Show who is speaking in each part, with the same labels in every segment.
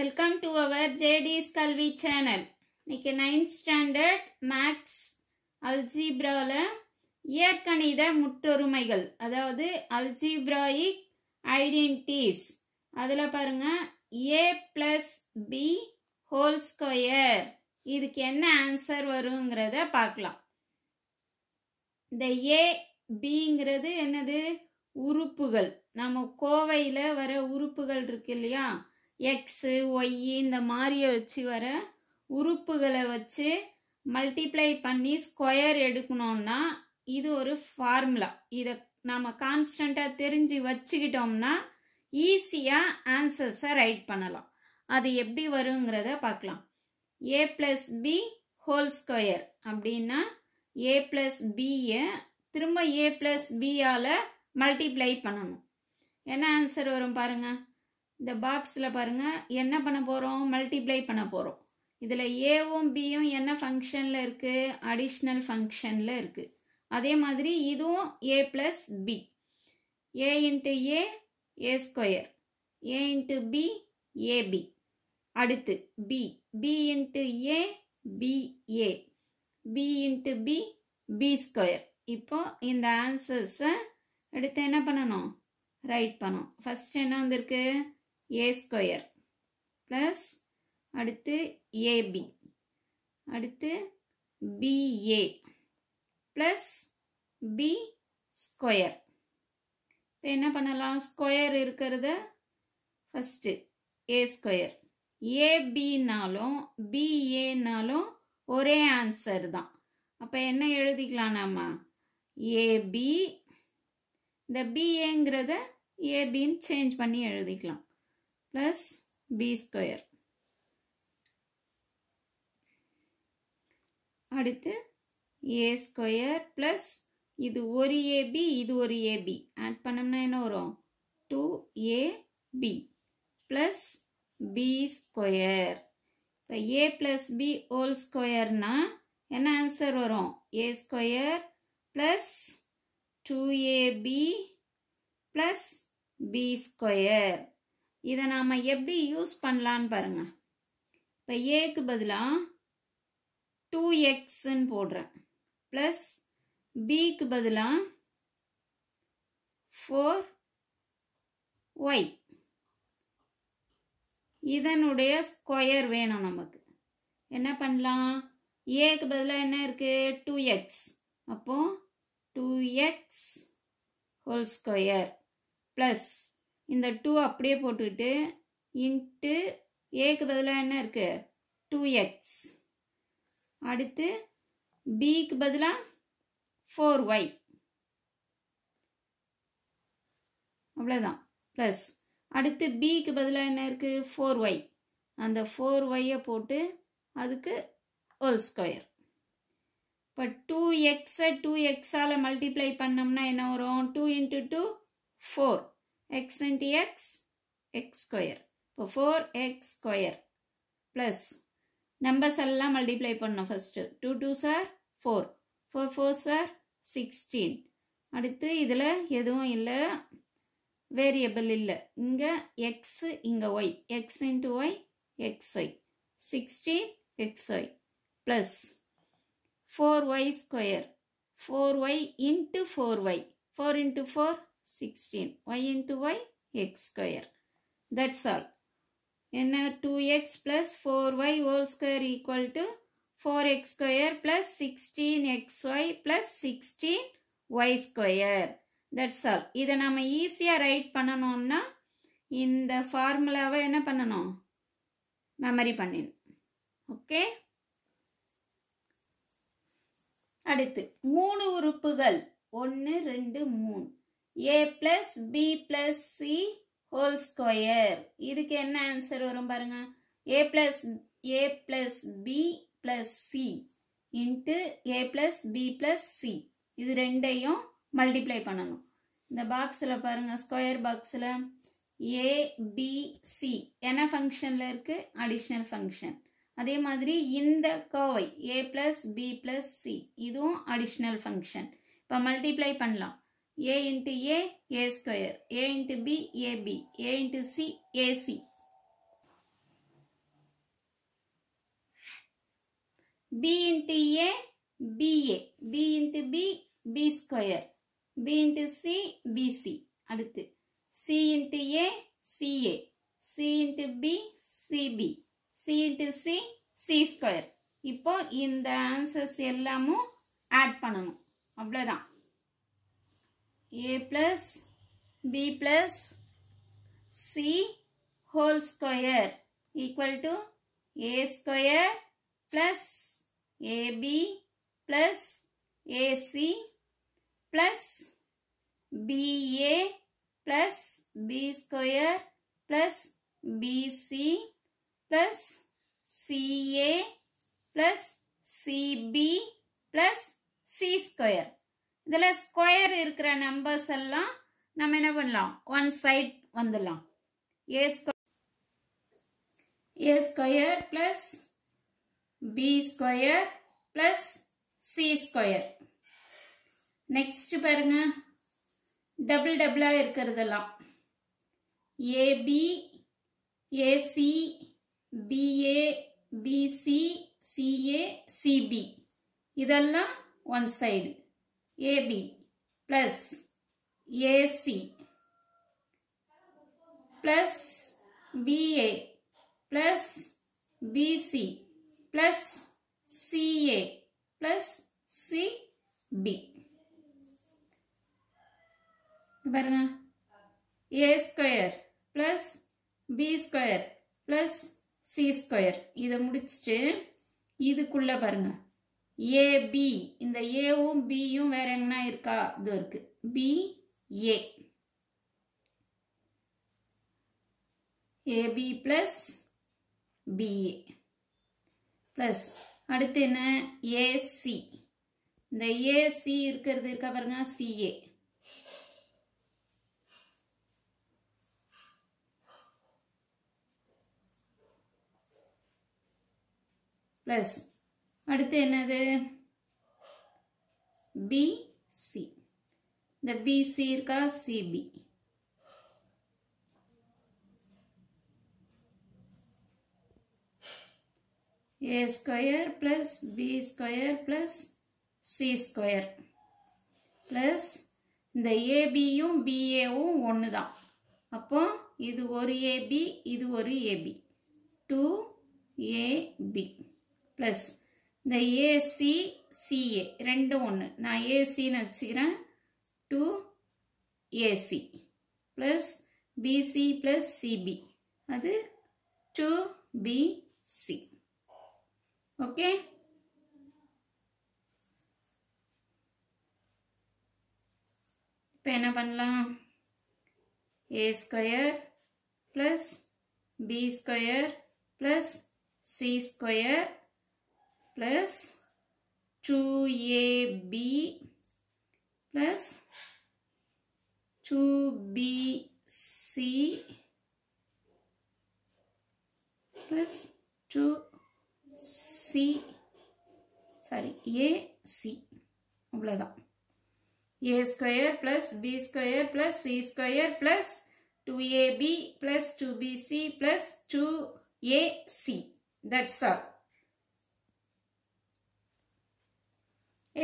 Speaker 1: Welcome to our JDS கல்வி channel இன்னைக்கு ninth standard maths அல்ஜிப்ராவில் இயற்கணித முற்றொருமைகள் அதாவது அல்ஜிப்ராயிக் ஐடென்டிஸ் அதில் பாருங்கள் A plus B whole square இதுக்கு என்ன ஆன்சர் வருங்கிறத பார்க்கலாம் இந்த ஏ பிங்கிறது என்னது உறுப்புகள் நம்ம கோவையில் வர உறுப்புகள் இருக்கு இல்லையா எக்ஸு ஒய் இந்த மாதிரியை வச்சு வர உறுப்புகளை வச்சு மல்டிப்ளை பண்ணி ஸ்கொயர் எடுக்கணும்னா இது ஒரு ஃபார்முலா இதை நம்ம கான்ஸ்டண்ட்டாக தெரிஞ்சு வச்சுக்கிட்டோம்னா ஈஸியாக ஆன்சர்ஸை ரைட் பண்ணலாம் அது எப்படி வருங்கிறத பார்க்கலாம் A plus B whole square அப்படின்னா ஏ ப்ளஸ் பியை திரும்ப ஏ ப்ளஸ் பியால் மல்டிப்ளை பண்ணணும் என்ன ஆன்சர் வரும் பாருங்கள் இந்த பாக்ஸில் பாருங்கள் என்ன பண்ண போகிறோம் மல்டிப்ளை பண்ண போகிறோம் இதில் ஏவும் பியும் என்ன ஃபங்க்ஷனில் இருக்குது அடிஷ்னல் ஃபங்க்ஷனில் இருக்குது அதே மாதிரி இதுவும் A plus B A into A A square A into B AB அடுத்து B B into A BA B into B B square இப்போ இந்த ஆன்சர்ஸை எடுத்து என்ன பண்ணணும் ரைட் பண்ணோம் ஃபஸ்ட் என்ன வந்திருக்கு ஏ ஸ்கொயர் ப்ளஸ் அடுத்து ஏபி அடுத்து பிஏ ப்ளஸ் பி ஸ்கொயர் இப்போ என்ன பண்ணலாம் ஸ்கொயர் இருக்கிறத ஃபஸ்ட்டு ஏ ஸ்கொயர் ஏபினாலும் பிஏனாலும் ஒரே ஆன்சர் தான் அப்போ என்ன எழுதிக்கலாம் நாம ஏபி இந்த பிஏங்கிறத ஏபின்னு சேஞ்ச் பண்ணி எழுதிக்கலாம் plus b ஸ்கொயர் அடுத்து ஏ ஸ்கொயர் ப்ளஸ் இது ஒரு ஏபி இது ஒரு ஏபி ஆட் பண்ணோம்னா என்ன வரும் two A b plus B square இப்போ ஏ ப்ளஸ் பி ஹோல் ஸ்கொயர்னா என்ன ஆன்சர் வரும் A square plus two AB plus B square இதை நாம் எப்படி யூஸ் பண்ணலான்னு பாருங்கள் இப்போ ஏக்கு பதிலாக டூ எக்ஸுன்னு போடுறேன் ப்ளஸ் பிக்கு பதிலாக ஃபோர் ஒய் இதனுடைய ஸ்கொயர் வேணும் நமக்கு என்ன பண்ணலாம் ஏக்கு பதிலாக என்ன இருக்குது டூ எக்ஸ் அப்போது two X whole square plus இந்த டூ அப்படியே போட்டுக்கிட்டு இன்ட்டு ஏக்கு பதிலாக என்ன இருக்குது டூ எக்ஸ் அடுத்து பிக்கு பதிலாக ஃபோர் ஒய் அவ்வளோதான் ப்ளஸ் அடுத்து பிக்கு பதிலாக என்ன இருக்குது ஃபோர் ஒய் அந்த ஃபோர் ஒய்யை போட்டு அதுக்கு ஒரு ஸ்கொயர் இப்போ டூ எக்ஸை டூ எக்ஸால் மல்டிப்ளை பண்ணோம்னா என்ன வரும் two into two four x into x, x square. இப்போ four X square plus numbers எல்லாம் மல்டிப்ளை பண்ணோம் first two two sir four four four sir sixteen அடுத்து இதில் எதுவும் இல்லை வேரியபிள் இல்லை இங்கே எக்ஸு இங்கே Y X into Y X Y sixteen X Y plus four Y square four Y into four Y four into four 16. y into y, x square. That's all. என்ன 2x plus 4y whole square equal to 4x square plus 16xy plus 16y square. That's all. இது நாம் ஈசியாக right பண்ணனோம்னா இந்த formula வை என்ன பண்ணனோம் memory பண்ணின் okay அடுத்து 3 உருப்புகள் 1, 2, 3 A plus B plus C whole square இதுக்கு என்ன ஆன்சர் வரும் பாருங்க A plus A plus B plus C into A plus B plus C இது ரெண்டையும் மல்டிப்ளை பண்ணணும் இந்த பாக்ஸில் பாருங்கள் ஸ்கொயர் பாக்ஸில் ஏபிசி என்ன ஃபங்க்ஷனில் இருக்குது அடிஷ்னல் ஃபங்க்ஷன் அதே மாதிரி இந்த கோவை A plus B plus C இதுவும் அடிஷ்னல் ஃபங்க்ஷன் இப்போ மல்டிப்ளை பண்ணலாம் A into A, A square. A into B, A, B. A into C, A, C. B into A, B, A. B into B, B square. B into C, B, C. அடுத்து C into A, C, A. C into B, C, B. C into C, C square. இப்போ இந்த answers எல்லாமும் add பண்ணணும் அவ்வளோதான் a plus b plus c whole square equal to a square plus ab plus ac plus ba plus b square plus bc plus ca plus cb plus c square. இதில் square இருக்கிற numbers எல்லாம் நம்ம என்ன பண்ணலாம் one side வந்துடலாம் A square
Speaker 2: A square
Speaker 1: plus B square plus C square next பாருங்க double டபுளாக இருக்கிறதெல்லாம் AB AC BA BC CA CB இதெல்லாம் one side AB AC AC BA BA BC BC CA CA CB CB A A square B B square C C square இதை இது இதுக்குள்ளே பாருங்கள் AB இந்த ஏவும் பியும் வேற எங்கன்னா இருக்கா இது இருக்கு B A AB plus BA plus அடுத்து என்ன ஏசி இந்த ஏசி இருக்கிறது இருக்கா பாருங்க சிஏ பிளஸ் அடுத்து என்னது பிசி இந்த பிசி இருக்கா CB A square plus B square plus C square plus இந்த ஏபியும் பிஏவும் ஒன்று தான் அப்போ இது ஒரு ஏபி இது ஒரு ஏபி டூ ஏபி ப்ளஸ் இந்த ஏசி சிஏ ரெண்டு ஒன்று நான் ஏசின்னு வச்சுக்கிறேன் two AC plus BC plus CB அது டூ பிசி ஓகே இப்போ என்ன பண்ணலாம் A square plus B square plus C square plus 2ab plus 2bc plus 2c sorry ac இவ்வளவுதான் a square plus b square plus c square plus 2ab plus 2bc plus 2ac that's all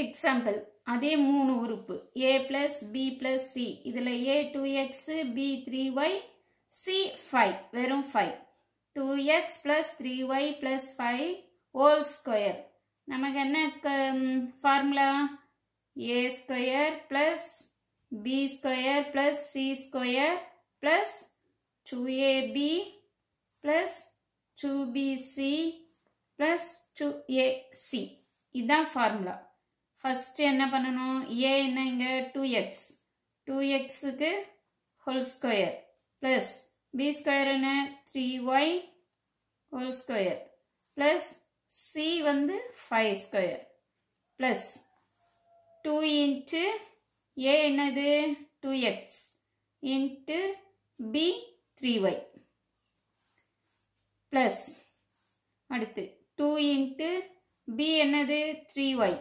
Speaker 1: example அதே மூணு உறுப்பு A plus B plus C இதில் A two x B three y C five வெறும் five two x plus three y five square நமக்கு என்ன formula A square plus B square plus C square plus 2AB AB 2BC plus 2AC plus formula AC இதுதான் formula first என்ன பண்ணணும் A என்ன இங்கே two x two எக்ஸுக்கு whole square plus B square என்ன three Y whole square plus C வந்து five square plus two into A என்னது two x into B three y plus அடுத்து டூ இன்ட்டு பி என்னது three y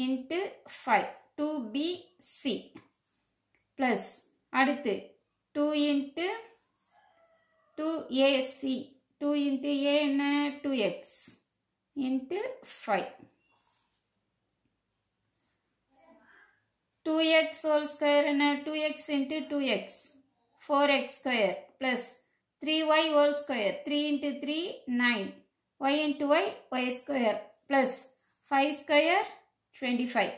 Speaker 1: into 5 2bc plus அடுத்து 2 into 2ac 2 into a என்ன 2x into 5 2x whole square என்ன 2x into 2x 4x square plus 3y whole square 3 into 3 9 y into y y square plus 5 square 25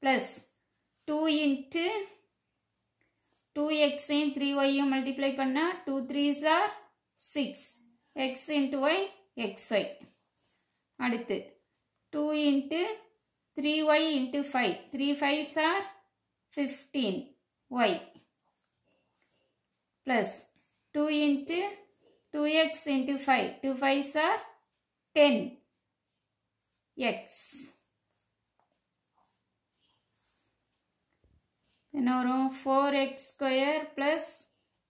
Speaker 1: plus 2 into 2x யும் 3y multiply பண்ணா 2 3s are 6 x into y xy அடுத்து 2 into 3y into 5 3 5s are 15 y plus 2 into 2x into 5 2 5s are 10 x our 4 x square plus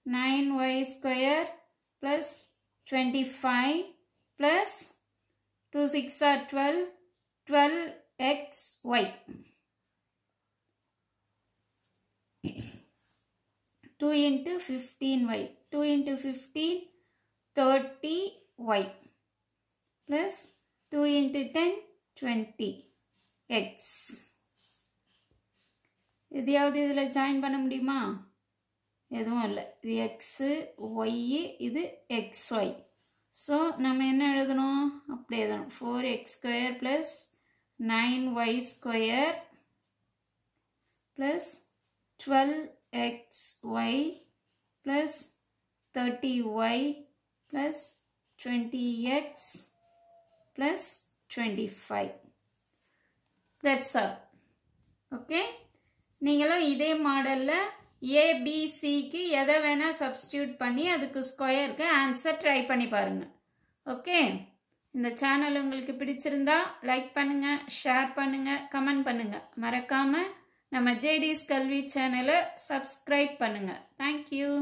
Speaker 1: 9 y square plus 25 plus 2 6 are 12 12 x y 2 into 15 y 2 into 15 30 y plus 2 into 10 20 x எதையாவது இதில் join பண்ண முடியுமா எதுவும் இல்லை இது x y இது x y so நம்ம என்ன எழுதணும் அப்படி எழுதணும் four X square plus nine y square plus twelve x Y plus thirty y plus twenty x plus twenty five that's all okay நீங்களும் இதே மாடலில் ஏபிசிக்கு எதை வேணால் சப்ஸ்டியூட் பண்ணி அதுக்கு ஸ்கொயருக்கு ஆன்சர் ட்ரை பண்ணி பாருங்கள் ஓகே இந்த சேனல் உங்களுக்கு பிடிச்சிருந்தா லைக் பண்ணுங்கள் ஷேர் பண்ணுங்கள் கமெண்ட் பண்ணுங்கள் மறக்காமல் நம்ம ஜேடிஸ் கல்வி சேனலை சப்ஸ்கிரைப் பண்ணுங்கள் தேங்க்யூ